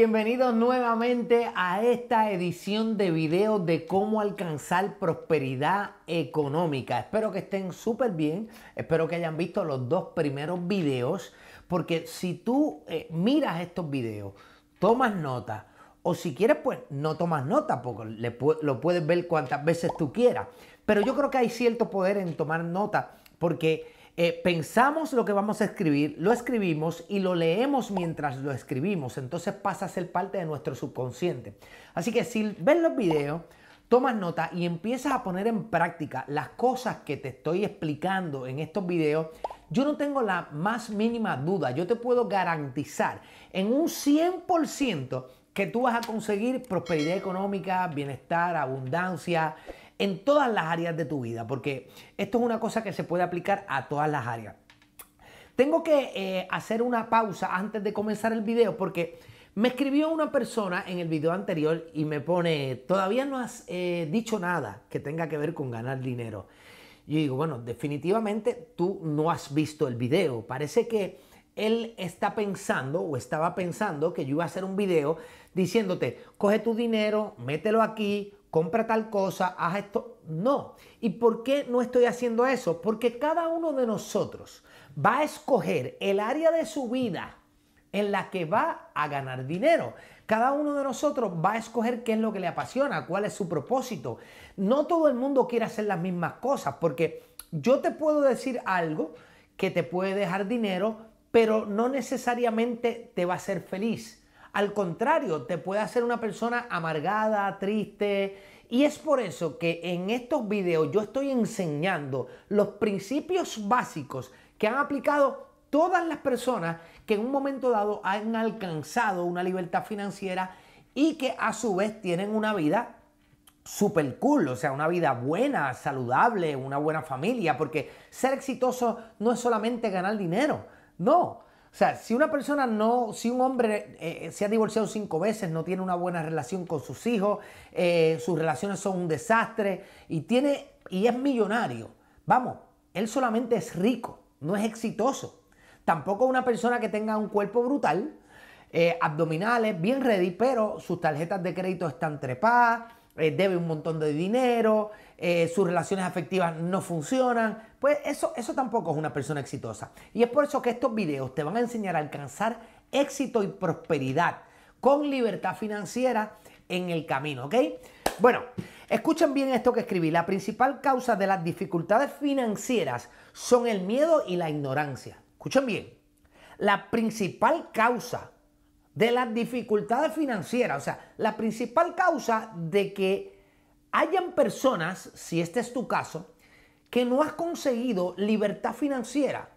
bienvenidos nuevamente a esta edición de videos de cómo alcanzar prosperidad económica. Espero que estén súper bien, espero que hayan visto los dos primeros videos, porque si tú eh, miras estos videos, tomas nota, o si quieres, pues no tomas nota, porque lo puedes ver cuantas veces tú quieras. Pero yo creo que hay cierto poder en tomar nota, porque eh, pensamos lo que vamos a escribir, lo escribimos y lo leemos mientras lo escribimos. Entonces pasa a ser parte de nuestro subconsciente. Así que si ves los videos, tomas nota y empiezas a poner en práctica las cosas que te estoy explicando en estos videos, yo no tengo la más mínima duda. Yo te puedo garantizar en un 100% que tú vas a conseguir prosperidad económica, bienestar, abundancia, en todas las áreas de tu vida, porque esto es una cosa que se puede aplicar a todas las áreas. Tengo que eh, hacer una pausa antes de comenzar el video porque me escribió una persona en el video anterior y me pone, todavía no has eh, dicho nada que tenga que ver con ganar dinero. Yo digo, bueno, definitivamente tú no has visto el video. Parece que él está pensando o estaba pensando que yo iba a hacer un video diciéndote, coge tu dinero, mételo aquí, compra tal cosa, haz esto. No. ¿Y por qué no estoy haciendo eso? Porque cada uno de nosotros va a escoger el área de su vida en la que va a ganar dinero. Cada uno de nosotros va a escoger qué es lo que le apasiona, cuál es su propósito. No todo el mundo quiere hacer las mismas cosas, porque yo te puedo decir algo que te puede dejar dinero, pero no necesariamente te va a hacer feliz. Al contrario, te puede hacer una persona amargada, triste. Y es por eso que en estos videos yo estoy enseñando los principios básicos que han aplicado todas las personas que en un momento dado han alcanzado una libertad financiera y que a su vez tienen una vida super cool, o sea, una vida buena, saludable, una buena familia, porque ser exitoso no es solamente ganar dinero, no. O sea, si una persona no, si un hombre eh, eh, se ha divorciado cinco veces, no tiene una buena relación con sus hijos, eh, sus relaciones son un desastre y tiene y es millonario, vamos, él solamente es rico, no es exitoso. Tampoco una persona que tenga un cuerpo brutal, abdominales, bien ready, pero sus tarjetas de crédito están trepadas, debe un montón de dinero, eh, sus relaciones afectivas no funcionan. Pues eso, eso tampoco es una persona exitosa. Y es por eso que estos videos te van a enseñar a alcanzar éxito y prosperidad con libertad financiera en el camino, ¿ok? Bueno, escuchen bien esto que escribí. La principal causa de las dificultades financieras son el miedo y la ignorancia. Escuchen bien. La principal causa de las dificultades financieras, o sea, la principal causa de que hayan personas, si este es tu caso, que no has conseguido libertad financiera,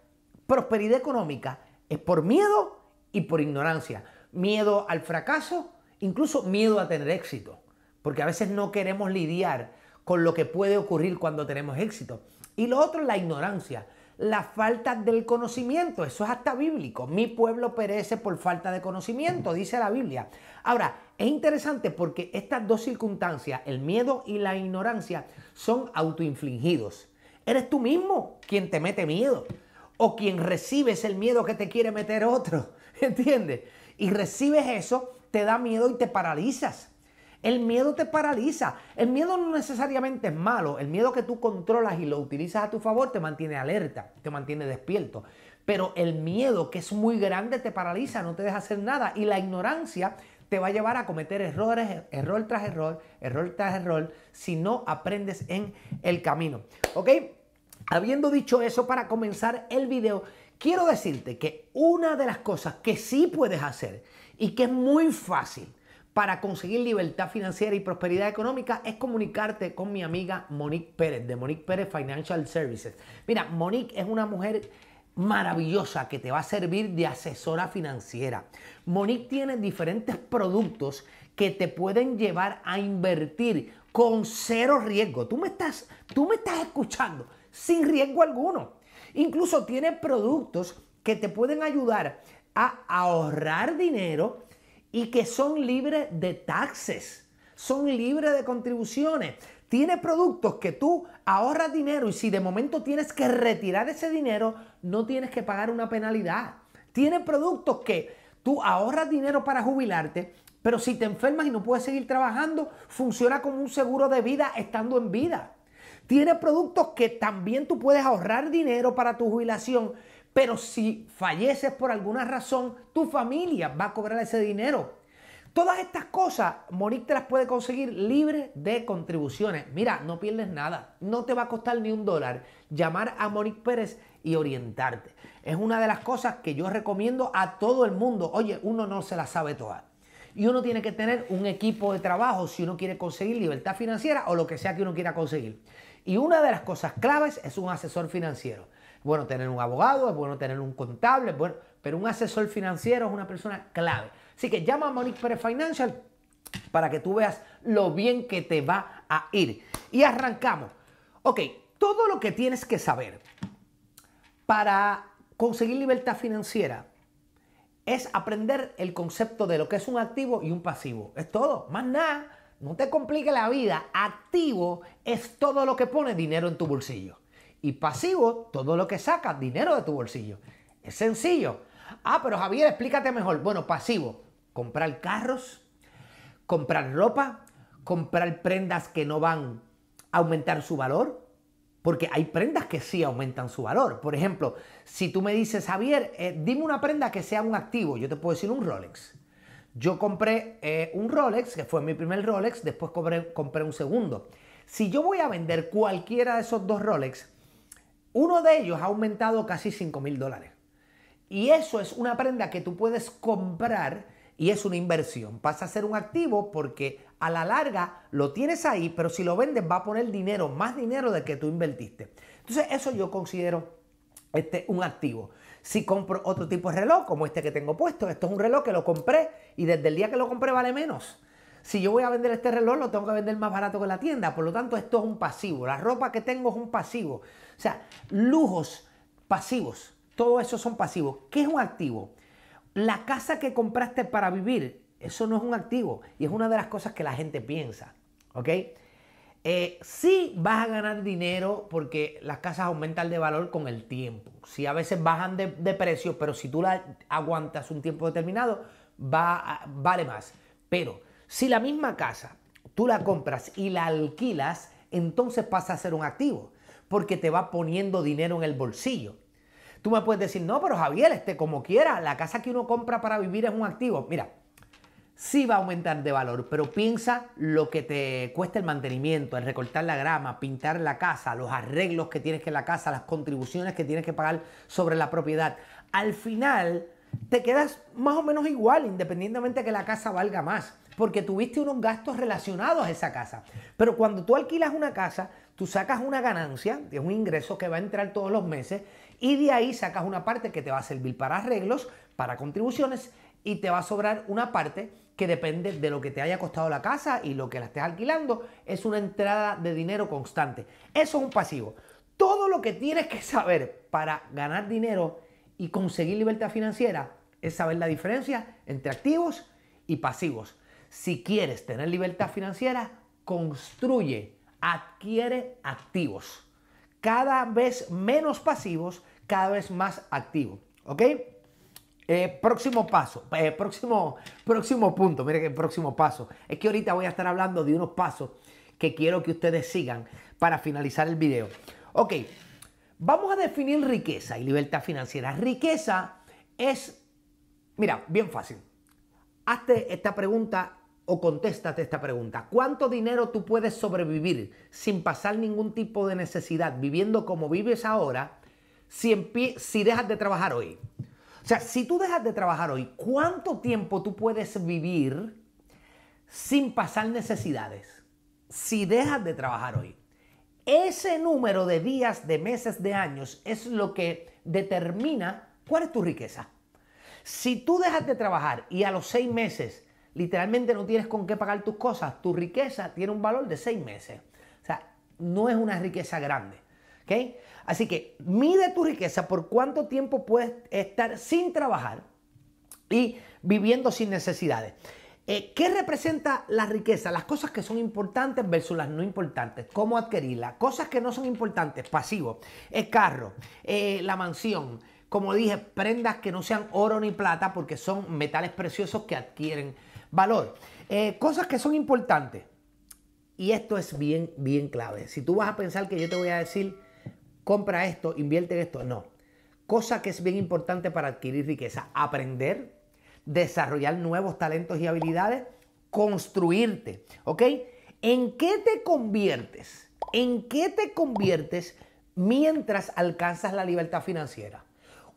prosperidad económica, es por miedo y por ignorancia. Miedo al fracaso, incluso miedo a tener éxito, porque a veces no queremos lidiar con lo que puede ocurrir cuando tenemos éxito. Y lo otro, la ignorancia, la falta del conocimiento, eso es hasta bíblico. Mi pueblo perece por falta de conocimiento, dice la Biblia. Ahora, es interesante porque estas dos circunstancias, el miedo y la ignorancia, son autoinfligidos. Eres tú mismo quien te mete miedo o quien recibes el miedo que te quiere meter otro, ¿entiendes? Y recibes eso, te da miedo y te paralizas. El miedo te paraliza. El miedo no necesariamente es malo. El miedo que tú controlas y lo utilizas a tu favor te mantiene alerta, te mantiene despierto. Pero el miedo que es muy grande te paraliza, no te deja hacer nada. Y la ignorancia te va a llevar a cometer errores, error tras error, error tras error, si no aprendes en el camino. ¿Ok? Habiendo dicho eso, para comenzar el video, quiero decirte que una de las cosas que sí puedes hacer y que es muy fácil, para conseguir libertad financiera y prosperidad económica es comunicarte con mi amiga Monique Pérez de Monique Pérez Financial Services. Mira, Monique es una mujer maravillosa que te va a servir de asesora financiera. Monique tiene diferentes productos que te pueden llevar a invertir con cero riesgo. Tú me estás, tú me estás escuchando sin riesgo alguno. Incluso tiene productos que te pueden ayudar a ahorrar dinero y que son libres de taxes, son libres de contribuciones. Tiene productos que tú ahorras dinero y si de momento tienes que retirar ese dinero, no tienes que pagar una penalidad. Tiene productos que tú ahorras dinero para jubilarte, pero si te enfermas y no puedes seguir trabajando, funciona como un seguro de vida estando en vida. Tiene productos que también tú puedes ahorrar dinero para tu jubilación, pero si falleces por alguna razón, tu familia va a cobrar ese dinero. Todas estas cosas, Monique te las puede conseguir libre de contribuciones. Mira, no pierdes nada. No te va a costar ni un dólar llamar a Monique Pérez y orientarte. Es una de las cosas que yo recomiendo a todo el mundo. Oye, uno no se la sabe toda. Y uno tiene que tener un equipo de trabajo si uno quiere conseguir libertad financiera o lo que sea que uno quiera conseguir. Y una de las cosas claves es un asesor financiero. bueno tener un abogado, es bueno tener un contable, pero un asesor financiero es una persona clave Así que llama a Monique Pérez Financial para que tú veas lo bien que te va a ir. Y arrancamos. Ok, todo lo que tienes que saber para conseguir libertad financiera es aprender el concepto de lo que es un activo y un pasivo. Es todo, más nada. No te complique la vida. Activo es todo lo que pone dinero en tu bolsillo. Y pasivo, todo lo que saca dinero de tu bolsillo. Es sencillo. Ah, pero Javier, explícate mejor. Bueno, pasivo, comprar carros, comprar ropa, comprar prendas que no van a aumentar su valor, porque hay prendas que sí aumentan su valor. Por ejemplo, si tú me dices, Javier, eh, dime una prenda que sea un activo, yo te puedo decir un Rolex. Yo compré eh, un Rolex, que fue mi primer Rolex, después compré, compré un segundo. Si yo voy a vender cualquiera de esos dos Rolex, uno de ellos ha aumentado casi 5 mil dólares. Y eso es una prenda que tú puedes comprar y es una inversión. Pasa a ser un activo porque a la larga lo tienes ahí, pero si lo vendes va a poner dinero, más dinero del que tú invertiste. Entonces eso yo considero este, un activo. Si compro otro tipo de reloj, como este que tengo puesto, esto es un reloj que lo compré y desde el día que lo compré vale menos. Si yo voy a vender este reloj, lo tengo que vender más barato que la tienda. Por lo tanto, esto es un pasivo. La ropa que tengo es un pasivo. O sea, lujos pasivos. Todo eso son pasivos. ¿Qué es un activo? La casa que compraste para vivir, eso no es un activo. Y es una de las cosas que la gente piensa. ¿Ok? Eh, sí vas a ganar dinero porque las casas aumentan de valor con el tiempo. Sí, a veces bajan de, precio, pero si tú la aguantas un tiempo determinado, vale más. Pero si la misma casa tú la compras y la alquilas, entonces pasa a ser un activo, porque te va poniendo dinero en el bolsillo. Tú me puedes decir, no, pero Javier, este, como quiera, la casa que uno compra para vivir es un activo. Mira, sí va a aumentar de valor, pero piensa lo que te cuesta el mantenimiento, el recortar la grama, pintar la casa, los arreglos que tienes que la casa, las contribuciones que tienes que pagar sobre la propiedad. Al final te quedas más o menos igual, independientemente de que la casa valga más, porque tuviste unos gastos relacionados a esa casa. Pero cuando tú alquilas una casa, tú sacas una ganancia, es un ingreso que va a entrar todos los meses, y de ahí sacas una parte que te va a servir para arreglos, para contribuciones y te va a sobrar una parte que depende de lo que te haya costado la casa y lo que la estés alquilando. Es una entrada de dinero constante. Eso es un pasivo. Todo lo que tienes que saber para ganar dinero y conseguir libertad financiera es saber la diferencia entre activos y pasivos. Si quieres tener libertad financiera, construye, adquiere activos cada vez menos pasivos, cada vez más activos. ¿Ok? Eh, próximo paso, eh, próximo, próximo punto, mire que próximo paso. Es que ahorita voy a estar hablando de unos pasos que quiero que ustedes sigan para finalizar el video. Ok, vamos a definir riqueza y libertad financiera. Riqueza es, mira, bien fácil. Hazte esta pregunta o contéstate esta pregunta. ¿Cuánto dinero tú puedes sobrevivir sin pasar ningún tipo de necesidad viviendo como vives ahora si, si dejas de trabajar hoy? O sea, si tú dejas de trabajar hoy, ¿cuánto tiempo tú puedes vivir sin pasar necesidades? Si dejas de trabajar hoy. Ese número de días, de meses, de años es lo que determina cuál es tu riqueza. Si tú dejas de trabajar y a los seis meses literalmente no tienes con qué pagar tus cosas. Tu riqueza tiene un valor de seis meses. O sea, no es una riqueza grande. ¿okay? Así que mide tu riqueza por cuánto tiempo puedes estar sin trabajar y viviendo sin necesidades. Eh, ¿Qué representa la riqueza? Las cosas que son importantes versus las no importantes. ¿Cómo adquirirla? Cosas que no son importantes, pasivo. El eh, carro, eh, la mansión, como dije, prendas que no sean oro ni plata porque son metales preciosos que adquieren Valor. Eh, cosas que son importantes. Y esto es bien, bien clave. Si tú vas a pensar que yo te voy a decir, compra esto, invierte en esto, no. Cosa que es bien importante para adquirir riqueza, aprender, desarrollar nuevos talentos y habilidades, construirte, ¿ok? ¿En qué te conviertes? ¿En qué te conviertes mientras alcanzas la libertad financiera?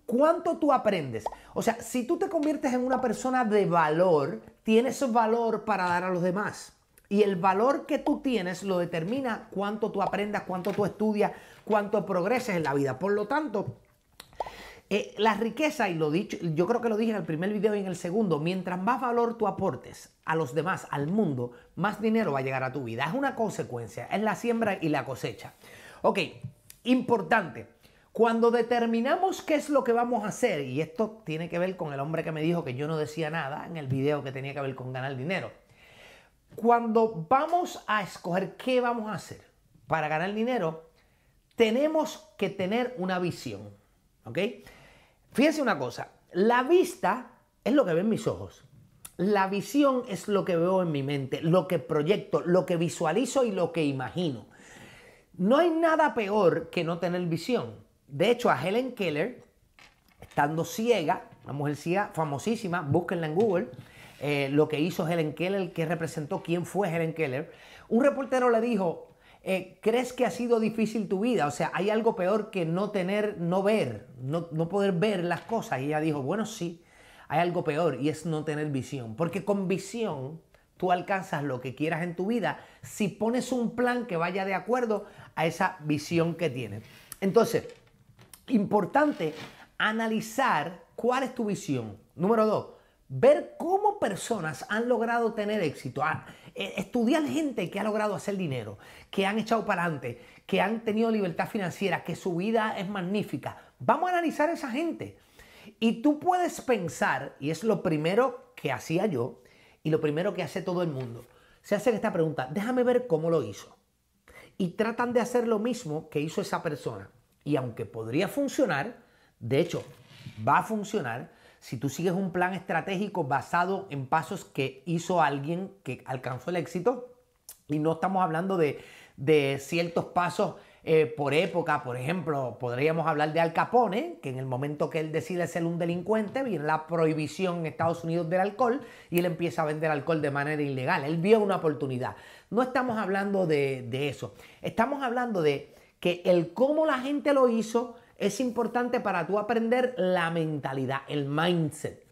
¿Cuánto tú aprendes? O sea, si tú te conviertes en una persona de valor, tienes valor para dar a los demás. Y el valor que tú tienes lo determina cuánto tú aprendas, cuánto tú estudias, cuánto progreses en la vida. Por lo tanto, eh, la riqueza, y lo dicho, yo creo que lo dije en el primer video y en el segundo, mientras más valor tú aportes a los demás, al mundo, más dinero va a llegar a tu vida. Es una consecuencia, es la siembra y la cosecha. Ok, importante. Cuando determinamos qué es lo que vamos a hacer, y esto tiene que ver con el hombre que me dijo que yo no decía nada en el video que tenía que ver con ganar dinero. Cuando vamos a escoger qué vamos a hacer para ganar dinero, tenemos que tener una visión. ¿Ok? Fíjense una cosa, la vista es lo que ven mis ojos. La visión es lo que veo en mi mente, lo que proyecto, lo que visualizo y lo que imagino. No hay nada peor que no tener visión. De hecho, a Helen Keller, estando ciega, una mujer ciega famosísima, búsquenla en Google, eh, lo que hizo Helen Keller, que representó quién fue Helen Keller, un reportero le dijo, eh, ¿crees que ha sido difícil tu vida? O sea, ¿hay algo peor que no tener, no ver, no, no poder ver las cosas? Y ella dijo, bueno, sí, hay algo peor y es no tener visión, porque con visión tú alcanzas lo que quieras en tu vida si pones un plan que vaya de acuerdo a esa visión que tienes. Entonces, Importante analizar cuál es tu visión. Número dos, ver cómo personas han logrado tener éxito. Ah, e, estudiar gente que ha logrado hacer dinero, que han echado para adelante, que han tenido libertad financiera, que su vida es magnífica. Vamos a analizar esa gente. Y tú puedes pensar, y es lo primero que hacía yo, y lo primero que hace todo el mundo, se hacen esta pregunta, déjame ver cómo lo hizo. Y tratan de hacer lo mismo que hizo esa persona. Y aunque podría funcionar, de hecho, va a funcionar si tú sigues un plan estratégico basado en pasos que hizo alguien que alcanzó el éxito. Y no estamos hablando de, ciertos pasos eh, por época, por ejemplo, podríamos hablar de Al Capone, que en el momento que él decide ser un delincuente, viene la prohibición en Estados Unidos del alcohol y él empieza a vender alcohol de manera ilegal. Él vio una oportunidad. No estamos hablando de eso. Estamos hablando de que el cómo la gente lo hizo es importante para tú aprender la mentalidad, el mindset,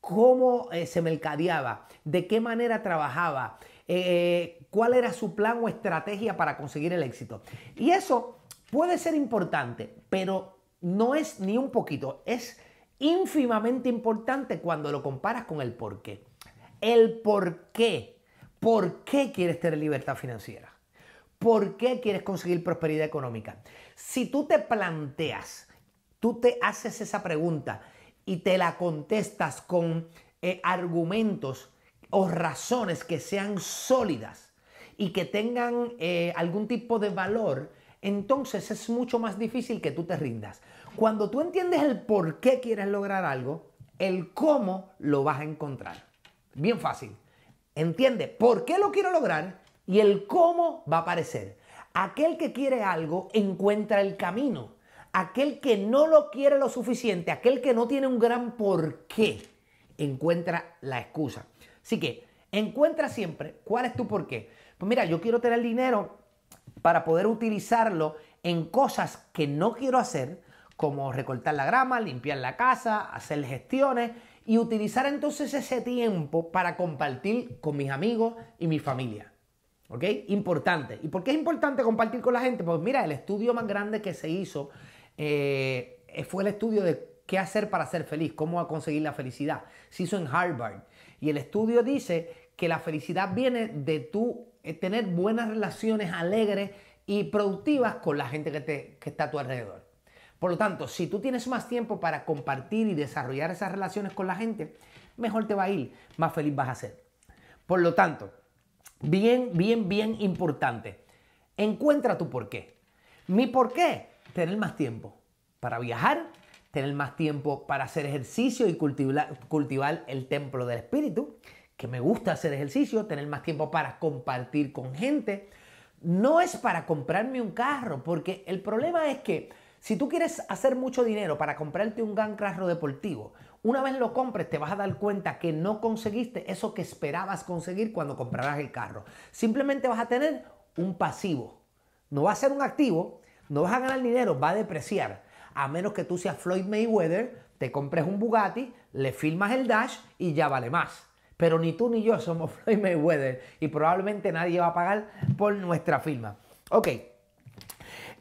cómo eh, se mercadeaba, de qué manera trabajaba, eh, eh, cuál era su plan o estrategia para conseguir el éxito. Y eso puede ser importante, pero no es ni un poquito, es ínfimamente importante cuando lo comparas con el por qué. El por qué, por qué quieres tener libertad financiera. ¿Por qué quieres conseguir prosperidad económica? Si tú te planteas, tú te haces esa pregunta y te la contestas con eh, argumentos o razones que sean sólidas y que tengan eh, algún tipo de valor, entonces es mucho más difícil que tú te rindas. Cuando tú entiendes el por qué quieres lograr algo, el cómo lo vas a encontrar. Bien fácil. Entiende por qué lo quiero lograr y el cómo va a aparecer. Aquel que quiere algo encuentra el camino. Aquel que no lo quiere lo suficiente, aquel que no tiene un gran porqué, encuentra la excusa. Así que encuentra siempre cuál es tu porqué. Pues mira, yo quiero tener dinero para poder utilizarlo en cosas que no quiero hacer, como recortar la grama, limpiar la casa, hacer gestiones y utilizar entonces ese tiempo para compartir con mis amigos y mi familia. ¿Ok? Importante. ¿Y por qué es importante compartir con la gente? Pues mira, el estudio más grande que se hizo eh, fue el estudio de qué hacer para ser feliz, cómo conseguir la felicidad. Se hizo en Harvard. Y el estudio dice que la felicidad viene de tú eh, tener buenas relaciones alegres y productivas con la gente que, te, que está a tu alrededor. Por lo tanto, si tú tienes más tiempo para compartir y desarrollar esas relaciones con la gente, mejor te va a ir, más feliz vas a ser. Por lo tanto, Bien, bien, bien importante. Encuentra tu porqué. Mi porqué, tener más tiempo para viajar, tener más tiempo para hacer ejercicio y cultivar, cultivar el templo del espíritu, que me gusta hacer ejercicio, tener más tiempo para compartir con gente. No es para comprarme un carro, porque el problema es que si tú quieres hacer mucho dinero para comprarte un gran carro deportivo, una vez lo compres te vas a dar cuenta que no conseguiste eso que esperabas conseguir cuando comprarás el carro. Simplemente vas a tener un pasivo. No va a ser un activo, no vas a ganar dinero, va a depreciar. A menos que tú seas Floyd Mayweather, te compres un Bugatti, le filmas el dash y ya vale más. Pero ni tú ni yo somos Floyd Mayweather y probablemente nadie va a pagar por nuestra firma. Ok.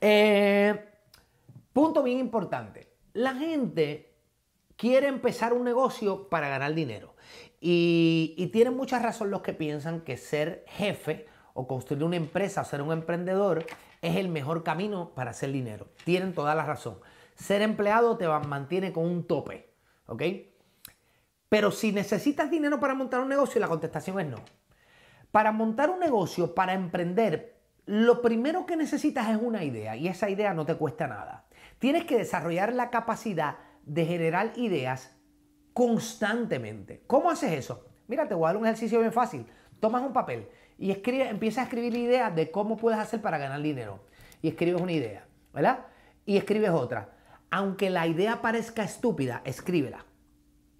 Eh, Punto bien importante. La gente quiere empezar un negocio para ganar dinero. Y, tienen mucha razón los que piensan que ser jefe o construir una empresa o ser un emprendedor es el mejor camino para hacer dinero. Tienen toda la razón. Ser empleado te mantiene con un tope, ¿ok? Pero si necesitas dinero para montar un negocio, la contestación es no. Para montar un negocio, para emprender, lo primero que necesitas es una idea y esa idea no te cuesta nada. Tienes que desarrollar la capacidad de generar ideas constantemente. ¿Cómo haces eso? Mira, te voy a dar un ejercicio bien fácil. Tomas un papel y escribe, empiezas a escribir ideas de cómo puedes hacer para ganar dinero. Y escribes una idea, ¿verdad? Y escribes otra. Aunque la idea parezca estúpida, escríbela.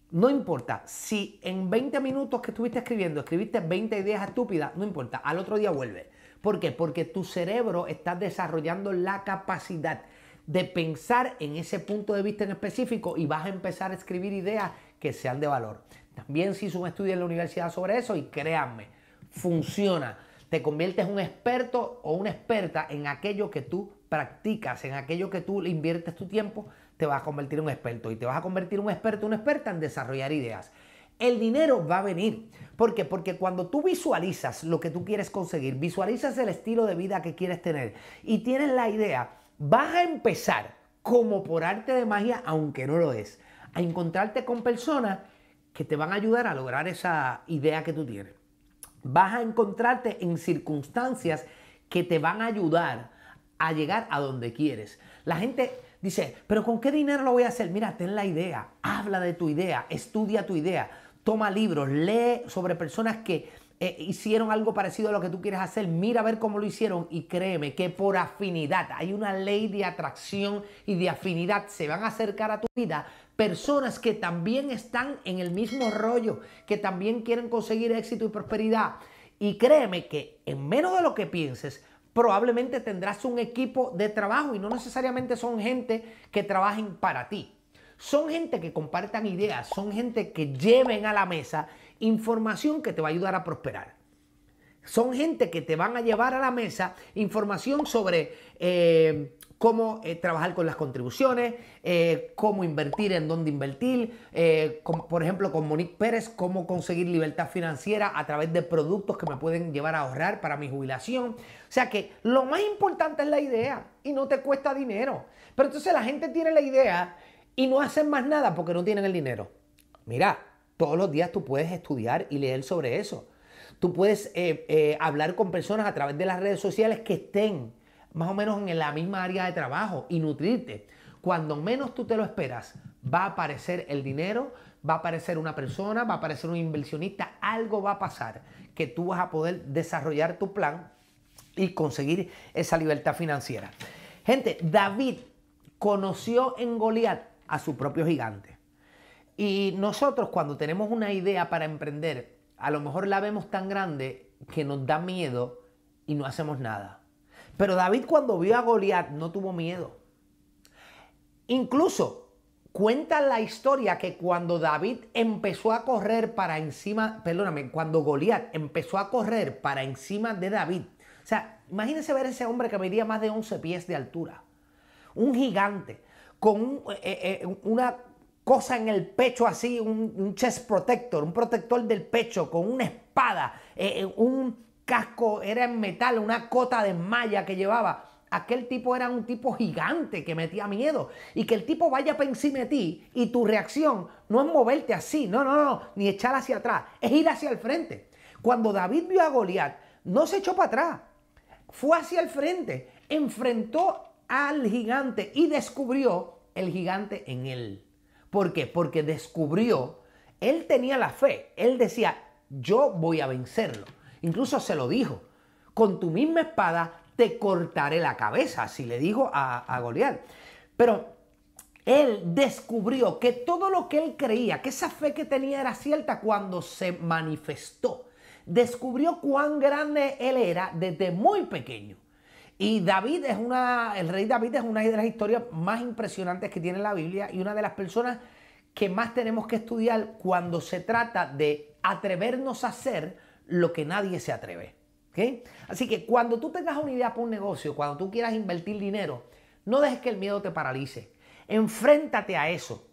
No importa, si en 20 minutos que estuviste escribiendo escribiste 20 ideas estúpidas, no importa, al otro día vuelve. ¿Por qué? Porque tu cerebro está desarrollando la capacidad de pensar en ese punto de vista en específico y vas a empezar a escribir ideas que sean de valor. También se hizo un estudio en la universidad sobre eso y créanme, funciona. Te conviertes un experto o una experta en aquello que tú practicas, en aquello que tú inviertes tu tiempo, te vas a convertir en un experto y te vas a convertir en un experto, una experta en desarrollar ideas. El dinero va a venir. ¿Por qué? Porque cuando tú visualizas lo que tú quieres conseguir, visualizas el estilo de vida que quieres tener y tienes la idea vas a empezar, como por arte de magia, aunque no lo es, a encontrarte con personas que te van a ayudar a lograr esa idea que tú tienes. Vas a encontrarte en circunstancias que te van a ayudar a llegar a donde quieres. La gente dice, pero ¿con qué dinero lo voy a hacer? Mira, ten la idea, habla de tu idea, estudia tu idea, toma libros, lee sobre personas que eh, hicieron algo parecido a lo que tú quieres hacer, mira a ver cómo lo hicieron y créeme que por afinidad, hay una ley de atracción y de afinidad, se van a acercar a tu vida personas que también están en el mismo rollo, que también quieren conseguir éxito y prosperidad. Y créeme que en menos de lo que pienses, probablemente tendrás un equipo de trabajo y no necesariamente son gente que trabajen para ti. Son gente que compartan ideas, son gente que lleven a la mesa información que te va a ayudar a prosperar. Son gente que te van a llevar a la mesa información sobre eh, cómo eh, trabajar con las contribuciones, eh, cómo invertir, en dónde invertir, por ejemplo con Monique Pérez, cómo conseguir libertad financiera a través de productos que me pueden llevar a ahorrar para mi jubilación. O sea que lo más importante es la idea y no te cuesta dinero. Pero entonces la gente tiene la idea y no hacen más nada porque no tienen el dinero. Mira, todos los días tú puedes estudiar y leer sobre eso. Tú puedes eh, eh, hablar con personas a través de las redes sociales que estén más o menos en la misma área de trabajo y nutrirte. Cuando menos tú te lo esperas, va a aparecer el dinero, va a aparecer una persona, va a aparecer un inversionista, algo va a pasar que tú vas a poder desarrollar tu plan y conseguir esa libertad financiera. Gente, David conoció en Goliat a su propio gigante. Y nosotros cuando tenemos una idea para emprender, a lo mejor la vemos tan grande que nos da miedo y no hacemos nada. Pero David cuando vio a Goliat no tuvo miedo. Incluso cuenta la historia que cuando David empezó a correr para encima, perdóname, cuando Goliat empezó a correr para encima de David. O sea, imagínense ver ese hombre que medía más de 11 pies de altura. Un gigante con eh, eh, una cosa en el pecho así, un, chest protector, un protector del pecho con una espada, eh, eh, un casco era en metal, una cota de malla que llevaba. Aquel tipo era un tipo gigante que metía miedo. Y que el tipo vaya para encima de ti y tu reacción no es moverte así, no, no, no, ni echar hacia atrás, es ir hacia el frente. Cuando David vio a Goliat, no se echó para atrás, fue hacia el frente, enfrentó al gigante y descubrió el gigante en él. ¿Por qué? Porque descubrió, él tenía la fe, él decía, yo voy a vencerlo. Incluso se lo dijo, con tu misma espada te cortaré la cabeza, así le dijo a, a Pero él descubrió que todo lo que él creía, que esa fe que tenía era cierta cuando se manifestó. Descubrió cuán grande él era desde muy pequeño. Y David es una, el rey David es una de las historias más impresionantes que tiene la Biblia y una de las personas que más tenemos que estudiar cuando se trata de atrevernos a hacer lo que nadie se atreve. Así que cuando tú tengas una idea para un negocio, cuando tú quieras invertir dinero, no dejes que el miedo te paralice. Enfréntate a eso.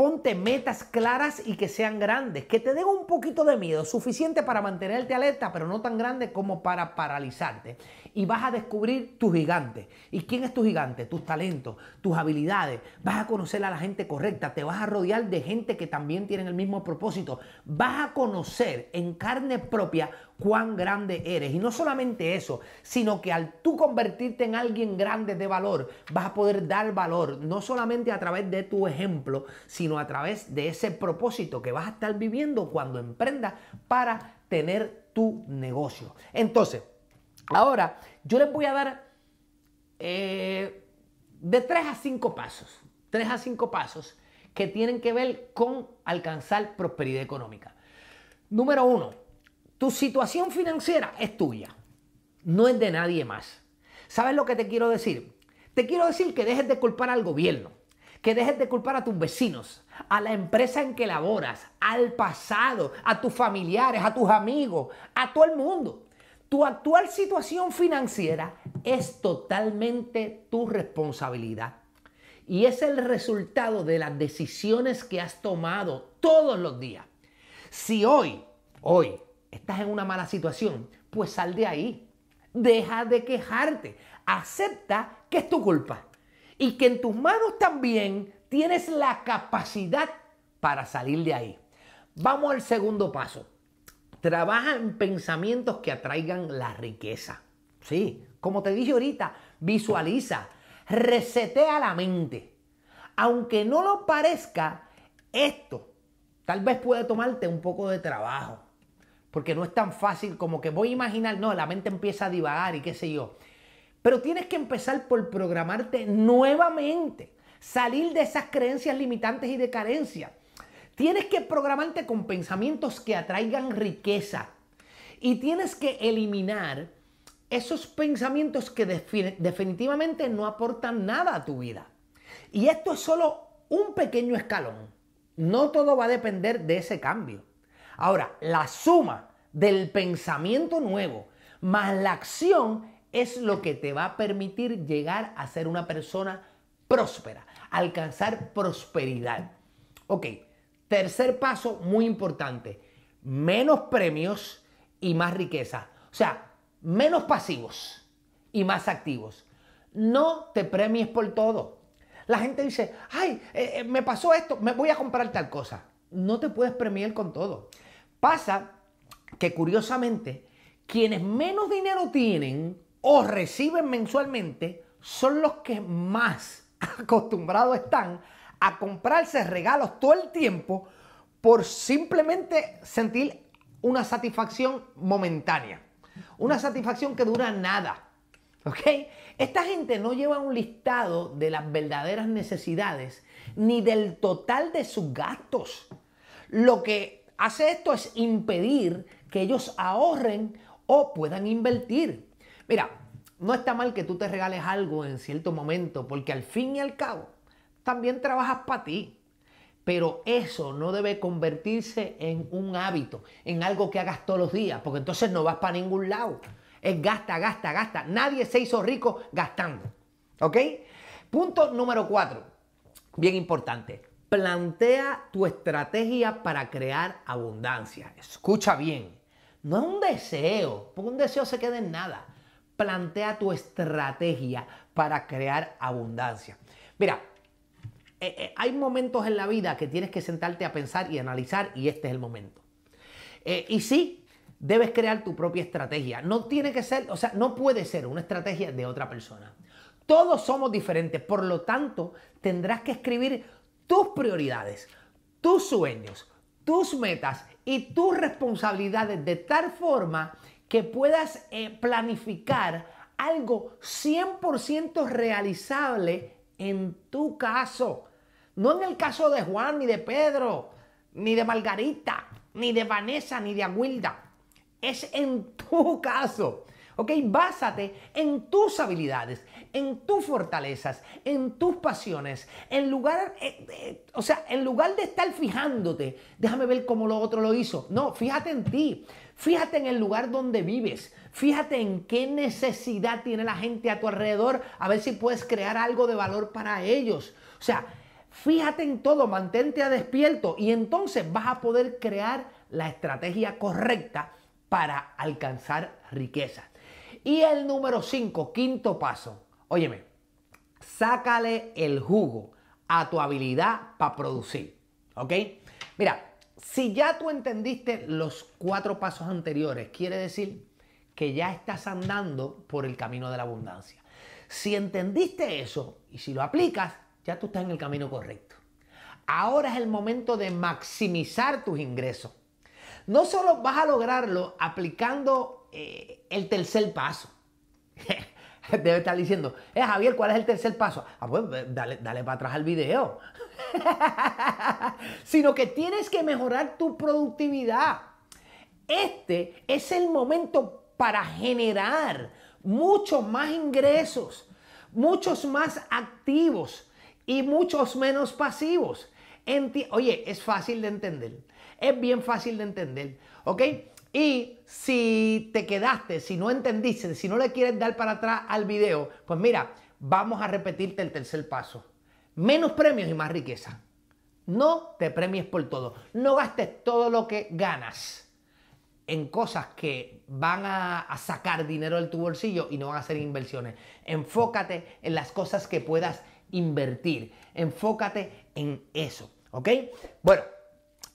Ponte metas claras y que sean grandes, que te den un poquito de miedo, suficiente para mantenerte alerta, pero no tan grande como para paralizarte. Y vas a descubrir tu gigante. ¿Y quién es tu gigante? Tus talentos, tus habilidades. Vas a conocer a la gente correcta, te vas a rodear de gente que también tienen el mismo propósito. Vas a conocer en carne propia cuán grande eres. Y no solamente eso, sino que al tú convertirte en alguien grande de valor, vas a poder dar valor, no solamente a través de tu ejemplo, sino a través de ese propósito que vas a estar viviendo cuando emprendas para tener tu negocio. Entonces, ahora yo les voy a dar eh, de tres a cinco pasos, tres a cinco pasos que tienen que ver con alcanzar prosperidad económica. Número uno, tu situación financiera es tuya, no es de nadie más. ¿Sabes lo que te quiero decir? Te quiero decir que dejes de culpar al gobierno, que dejes de culpar a tus vecinos, a la empresa en que laboras, al pasado, a tus familiares, a tus amigos, a todo el mundo. Tu actual situación financiera es totalmente tu responsabilidad y es el resultado de las decisiones que has tomado todos los días. Si hoy, hoy, estás en una mala situación, pues sal de ahí. Deja de quejarte. Acepta que es tu culpa y que en tus manos también tienes la capacidad para salir de ahí. Vamos al segundo paso. Trabaja en pensamientos que atraigan la riqueza. Sí, como te dije ahorita, visualiza, resetea la mente. Aunque no lo parezca, esto tal vez puede tomarte un poco de trabajo porque no es tan fácil como que voy a imaginar, no, la mente empieza a divagar y qué sé yo. Pero tienes que empezar por programarte nuevamente, salir de esas creencias limitantes y de carencia. Tienes que programarte con pensamientos que atraigan riqueza y tienes que eliminar esos pensamientos que definitivamente no aportan nada a tu vida. Y esto es solo un pequeño escalón. No todo va a depender de ese cambio. Ahora, la suma del pensamiento nuevo más la acción es lo que te va a permitir llegar a ser una persona próspera, alcanzar prosperidad. Ok, tercer paso muy importante, menos premios y más riqueza. O sea, menos pasivos y más activos. No te premies por todo. La gente dice, ay, eh, eh, me pasó esto, me voy a comprar tal cosa. No te puedes premiar con todo. Pasa que curiosamente, quienes menos dinero tienen o reciben mensualmente son los que más acostumbrados están a comprarse regalos todo el tiempo por simplemente sentir una satisfacción momentánea. Una satisfacción que dura nada. ¿Ok? Esta gente no lleva un listado de las verdaderas necesidades ni del total de sus gastos. Lo que Hace esto es impedir que ellos ahorren o puedan invertir. Mira, no está mal que tú te regales algo en cierto momento, porque al fin y al cabo también trabajas para ti. Pero eso no debe convertirse en un hábito, en algo que hagas todos los días, porque entonces no vas para ningún lado. Es gasta, gasta, gasta. Nadie se hizo rico gastando. ¿Ok? Punto número cuatro, bien importante plantea tu estrategia para crear abundancia. Escucha bien, no es un deseo, porque un deseo se queda en nada. Plantea tu estrategia para crear abundancia. Mira, eh, eh, hay momentos en la vida que tienes que sentarte a pensar y analizar y este es el momento. Eh, y sí, debes crear tu propia estrategia. No tiene que ser, o sea, no puede ser una estrategia de otra persona. Todos somos diferentes, por lo tanto, tendrás que escribir tus prioridades, tus sueños, tus metas y tus responsabilidades de tal forma que puedas eh, planificar algo 100% realizable en tu caso. No en el caso de Juan, ni de Pedro, ni de Margarita, ni de Vanessa, ni de Aguilda. Es en tu caso. ¿Ok? Básate en tus habilidades, en tus fortalezas, en tus pasiones, en lugar, eh, eh, o sea, en lugar de estar fijándote, déjame ver cómo lo otro lo hizo. No, fíjate en ti, fíjate en el lugar donde vives, fíjate en qué necesidad tiene la gente a tu alrededor, a ver si puedes crear algo de valor para ellos. O sea, fíjate en todo, mantente a despierto y entonces vas a poder crear la estrategia correcta para alcanzar riqueza. Y el número 5, quinto paso. Óyeme, sácale el jugo a tu habilidad para producir. ¿Ok? Mira, si ya tú entendiste los cuatro pasos anteriores, quiere decir que ya estás andando por el camino de la abundancia. Si entendiste eso y si lo aplicas, ya tú estás en el camino correcto. Ahora es el momento de maximizar tus ingresos. No solo vas a lograrlo aplicando eh, el tercer paso. Debe estar diciendo, eh, Javier, ¿cuál es el tercer paso? Ah, pues, dale, para atrás al video. Sino que tienes que mejorar tu productividad. Este es el momento para generar muchos más ingresos, muchos más activos y muchos menos pasivos. Oye, es fácil de entender. Es bien fácil de entender. ¿Ok? Y si te quedaste, si no entendiste, si no le quieres dar para atrás al video, pues mira, vamos a repetirte el tercer paso. Menos premios y más riqueza. No te premies por todo. No gastes todo lo que ganas en cosas que van a, sacar dinero de tu bolsillo y no van a ser inversiones. Enfócate en las cosas que puedas invertir. Enfócate en eso. ¿Ok? Bueno,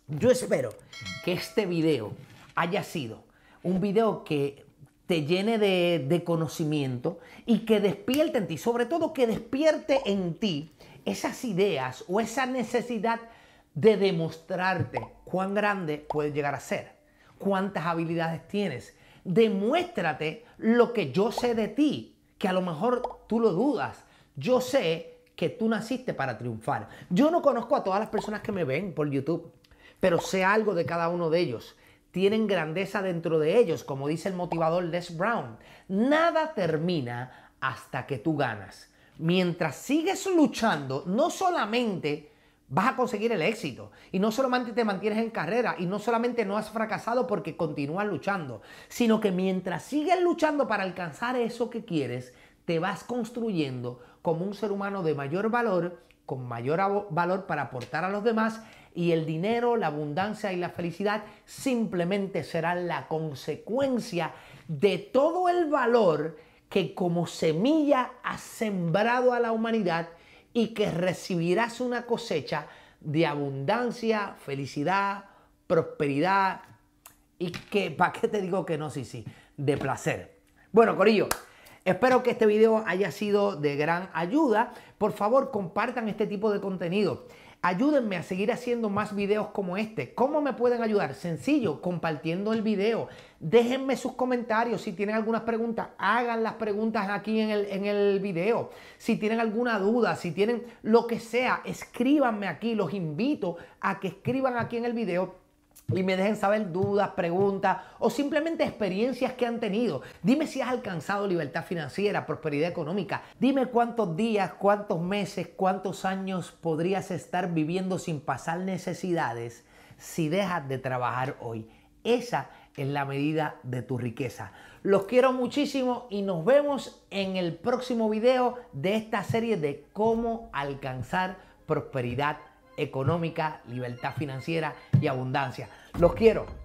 yo espero que este video haya sido un video que te llene de, conocimiento y que despierte en ti, sobre todo que despierte en ti esas ideas o esa necesidad de demostrarte cuán grande puedes llegar a ser, cuántas habilidades tienes. Demuéstrate lo que yo sé de ti, que a lo mejor tú lo dudas. Yo sé que tú naciste para triunfar. Yo no conozco a todas las personas que me ven por YouTube, pero sé algo de cada uno de ellos tienen grandeza dentro de ellos, como dice el motivador Les Brown. Nada termina hasta que tú ganas. Mientras sigues luchando, no solamente vas a conseguir el éxito. Y no solamente te mantienes en carrera y no solamente no has fracasado porque continúas luchando, sino que mientras sigues luchando para alcanzar eso que quieres, te vas construyendo como un ser humano de mayor valor, con mayor valor para aportar a los demás y el dinero, la abundancia y la felicidad simplemente serán la consecuencia de todo el valor que como semilla has sembrado a la humanidad y que recibirás una cosecha de abundancia, felicidad, prosperidad y que, ¿para qué te digo que no? Sí, sí, de placer. Bueno, Corillo. Espero que este video haya sido de gran ayuda. Por favor, compartan este tipo de contenido. Ayúdenme a seguir haciendo más videos como este. ¿Cómo me pueden ayudar? Sencillo, compartiendo el video. Déjenme sus comentarios. Si tienen algunas preguntas, hagan las preguntas aquí en el, en el video. Si tienen alguna duda, si tienen lo que sea, escríbanme aquí. Los invito a que escriban aquí en el video y me dejen saber dudas, preguntas o simplemente experiencias que han tenido. Dime si has alcanzado libertad financiera, prosperidad económica. Dime cuántos días, cuántos meses, cuántos años podrías estar viviendo sin pasar necesidades si dejas de trabajar hoy. Esa es la medida de tu riqueza. Los quiero muchísimo y nos vemos en el próximo video de esta serie de cómo alcanzar prosperidad económica, libertad financiera abundancia. Los quiero.